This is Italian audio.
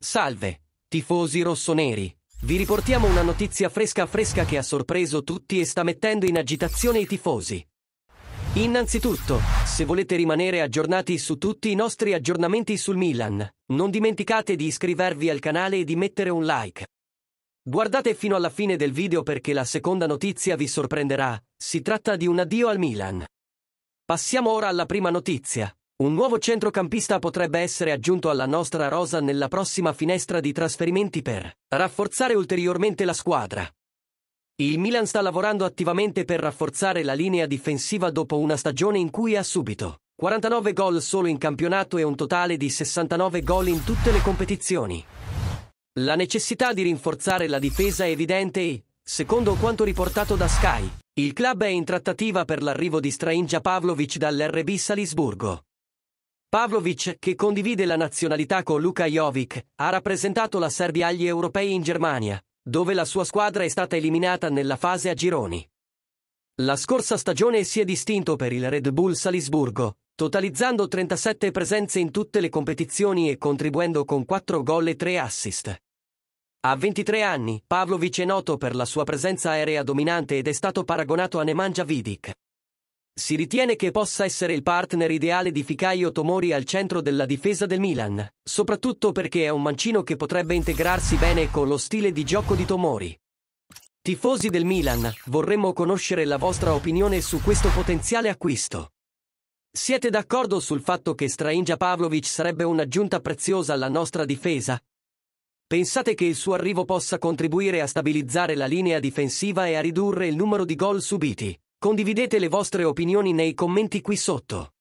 Salve, tifosi rossoneri. Vi riportiamo una notizia fresca fresca che ha sorpreso tutti e sta mettendo in agitazione i tifosi. Innanzitutto, se volete rimanere aggiornati su tutti i nostri aggiornamenti sul Milan, non dimenticate di iscrivervi al canale e di mettere un like. Guardate fino alla fine del video perché la seconda notizia vi sorprenderà, si tratta di un addio al Milan. Passiamo ora alla prima notizia. Un nuovo centrocampista potrebbe essere aggiunto alla nostra rosa nella prossima finestra di trasferimenti per rafforzare ulteriormente la squadra. Il Milan sta lavorando attivamente per rafforzare la linea difensiva dopo una stagione in cui ha subito 49 gol solo in campionato e un totale di 69 gol in tutte le competizioni. La necessità di rinforzare la difesa è evidente e, secondo quanto riportato da Sky, il club è in trattativa per l'arrivo di Strainja Pavlovic dall'RB Salisburgo. Pavlovic, che condivide la nazionalità con Luka Jovic, ha rappresentato la Serbia agli europei in Germania, dove la sua squadra è stata eliminata nella fase a gironi. La scorsa stagione si è distinto per il Red Bull Salisburgo, totalizzando 37 presenze in tutte le competizioni e contribuendo con 4 gol e 3 assist. A 23 anni, Pavlovic è noto per la sua presenza aerea dominante ed è stato paragonato a Nemanja Vidic. Si ritiene che possa essere il partner ideale di Ficaio Tomori al centro della difesa del Milan, soprattutto perché è un mancino che potrebbe integrarsi bene con lo stile di gioco di Tomori. Tifosi del Milan, vorremmo conoscere la vostra opinione su questo potenziale acquisto. Siete d'accordo sul fatto che Strainja Pavlovic sarebbe un'aggiunta preziosa alla nostra difesa? Pensate che il suo arrivo possa contribuire a stabilizzare la linea difensiva e a ridurre il numero di gol subiti? Condividete le vostre opinioni nei commenti qui sotto.